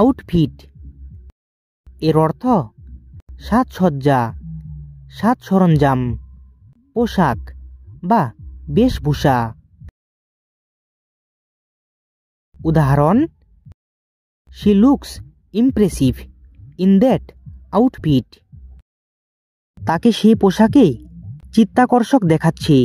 outfit এর অর্থ সাজসজ্জা সাজ সরঞ্জাম পোশাক বা বেশভূষা উদাহরণ she looks impressive in that outfit তাকে সেই পোশাকে চিত্তাকর্ষক দেখাচ্ছে